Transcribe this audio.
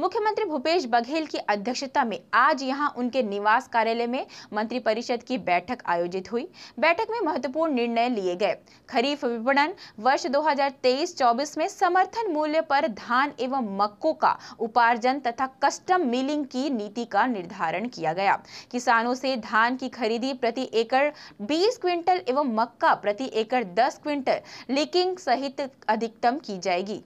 मुख्यमंत्री भूपेश बघेल की अध्यक्षता में आज यहां उनके निवास कार्यालय में मंत्री परिषद की बैठक आयोजित हुई बैठक में महत्वपूर्ण निर्णय लिए गए खरीफ विपणन वर्ष 2023-24 में समर्थन मूल्य पर धान एवं मक्कों का उपार्जन तथा कस्टम मिलिंग की नीति का निर्धारण किया गया किसानों से धान की खरीदी प्रति एकड़ बीस क्विंटल एवं मक्का प्रति एकड़ दस क्विंटल लिकिंग सहित अधिकतम की जाएगी